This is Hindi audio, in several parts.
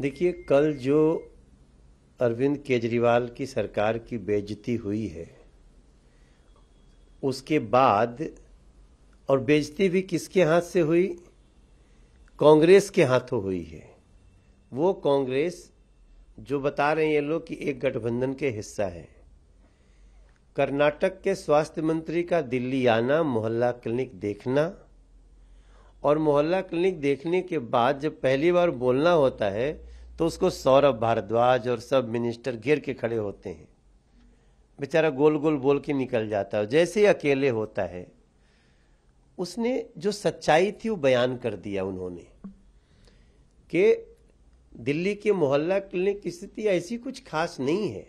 देखिए कल जो अरविंद केजरीवाल की सरकार की बेजती हुई है उसके बाद और बेजती भी किसके हाथ से हुई कांग्रेस के हाथों हुई है वो कांग्रेस जो बता रहे हैं ये लोग कि एक गठबंधन के हिस्सा है कर्नाटक के स्वास्थ्य मंत्री का दिल्ली आना मोहल्ला क्लिनिक देखना और मोहल्ला क्लिनिक देखने के बाद जब पहली बार बोलना होता है तो उसको सौरभ भारद्वाज और सब मिनिस्टर घेर के खड़े होते हैं बेचारा गोल गोल बोल के निकल जाता है जैसे ही अकेले होता है उसने जो सच्चाई थी वो बयान कर दिया उन्होंने कि दिल्ली के मोहल्ला क्लिनिक की स्थिति ऐसी कुछ खास नहीं है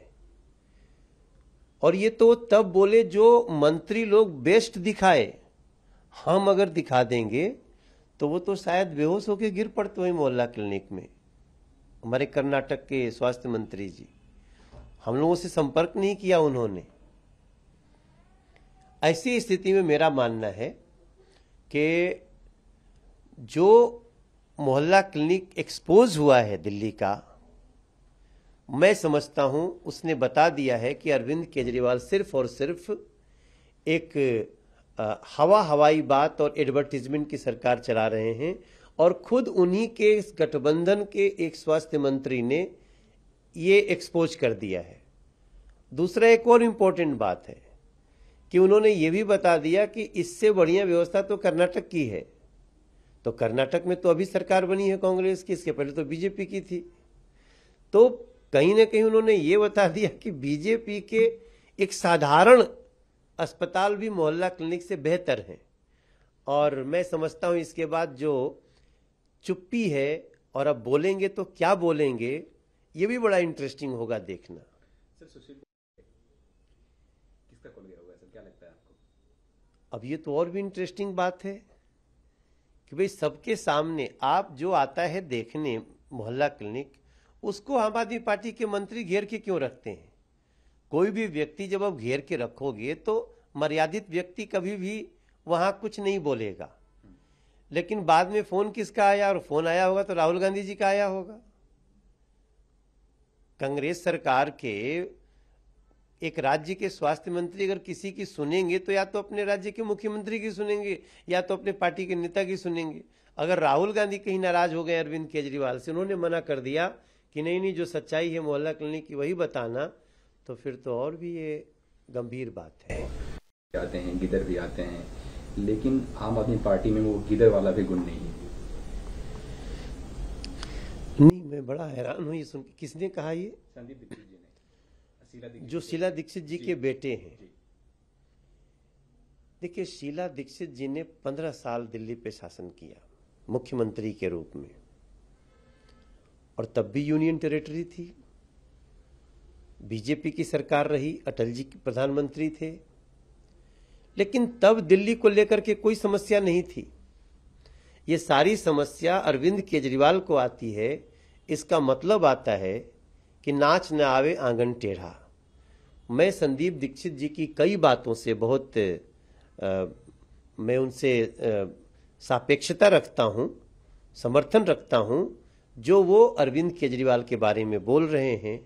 और ये तो तब बोले जो मंत्री लोग बेस्ट दिखाए हम अगर दिखा देंगे तो वो तो शायद बेहोश होकर गिर पड़ते हुए मोहल्ला क्लिनिक में हमारे कर्नाटक के स्वास्थ्य मंत्री जी हम लोगों से संपर्क नहीं किया उन्होंने ऐसी स्थिति में मेरा मानना है कि जो मोहल्ला क्लिनिक एक्सपोज हुआ है दिल्ली का मैं समझता हूं उसने बता दिया है कि अरविंद केजरीवाल सिर्फ और सिर्फ एक हवा हवाई बात और एडवर्टीजमेंट की सरकार चला रहे हैं और खुद उन्हीं के गठबंधन के एक स्वास्थ्य मंत्री ने ये एक्सपोज कर दिया है दूसरा एक और इम्पोर्टेंट बात है कि उन्होंने ये भी बता दिया कि इससे बढ़िया व्यवस्था तो कर्नाटक की है तो कर्नाटक में तो अभी सरकार बनी है कांग्रेस की इसके पहले तो बीजेपी की थी तो कहीं ना कहीं उन्होंने ये बता दिया कि बीजेपी के एक साधारण अस्पताल भी मोहल्ला क्लिनिक से बेहतर हैं और मैं समझता हूं इसके बाद जो चुप्पी है और अब बोलेंगे तो क्या बोलेंगे ये भी बड़ा इंटरेस्टिंग होगा देखना सर सुशील किसका गया होगा सर क्या लगता है आपको अब ये तो और भी इंटरेस्टिंग बात है कि भाई सबके सामने आप जो आता है देखने मोहल्ला क्लिनिक उसको आम आदमी पार्टी के मंत्री घेर के क्यों रखते हैं कोई भी व्यक्ति जब आप घेर के रखोगे तो मर्यादित व्यक्ति कभी भी वहाँ कुछ नहीं बोलेगा लेकिन बाद में फ़ोन किसका आया और फ़ोन आया होगा तो राहुल गांधी जी का आया होगा कांग्रेस सरकार के एक राज्य के स्वास्थ्य मंत्री अगर किसी की सुनेंगे तो या तो अपने राज्य के मुख्यमंत्री की सुनेंगे या तो अपने पार्टी के नेता की सुनेंगे अगर राहुल गांधी कहीं नाराज हो गए अरविंद केजरीवाल से उन्होंने मना कर दिया कि नहीं नहीं जो सच्चाई है मोहल्ला क्लिनिक की वही बताना तो फिर तो और भी ये गंभीर बात है आते हैं गिदर भी आते हैं लेकिन आम आदमी पार्टी में वो गिदर वाला भी गुण नहीं है नहीं मैं बड़ा हैरान हूँ ये सुन किसने कहा ये संदीप दीक्षित जी ने शीला जो शीला दीक्षित जी, जी के बेटे हैं देखिए शीला दीक्षित जी ने पंद्रह साल दिल्ली पे शासन किया मुख्यमंत्री के रूप में और तब भी यूनियन टेरिटरी थी बीजेपी की सरकार रही अटल जी प्रधानमंत्री थे लेकिन तब दिल्ली को लेकर के कोई समस्या नहीं थी ये सारी समस्या अरविंद केजरीवाल को आती है इसका मतलब आता है कि नाच न आवे आंगन टेढ़ा मैं संदीप दीक्षित जी की कई बातों से बहुत आ, मैं उनसे सापेक्षता रखता हूँ समर्थन रखता हूँ जो वो अरविंद केजरीवाल के बारे में बोल रहे हैं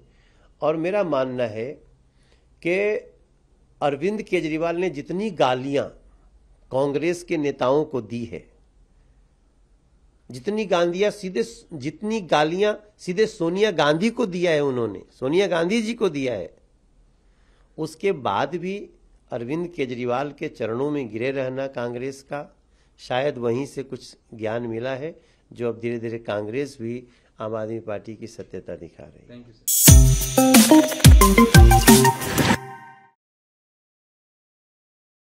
और मेरा मानना है कि अरविंद केजरीवाल ने जितनी गालियां कांग्रेस के नेताओं को दी है जितनी गांधिया सीधे जितनी गालियां सीधे सोनिया गांधी को दिया है उन्होंने सोनिया गांधी जी को दिया है उसके बाद भी अरविंद केजरीवाल के चरणों में गिरे रहना कांग्रेस का शायद वहीं से कुछ ज्ञान मिला है जो अब धीरे धीरे कांग्रेस भी आम आदमी पार्टी की सत्यता दिखा रही है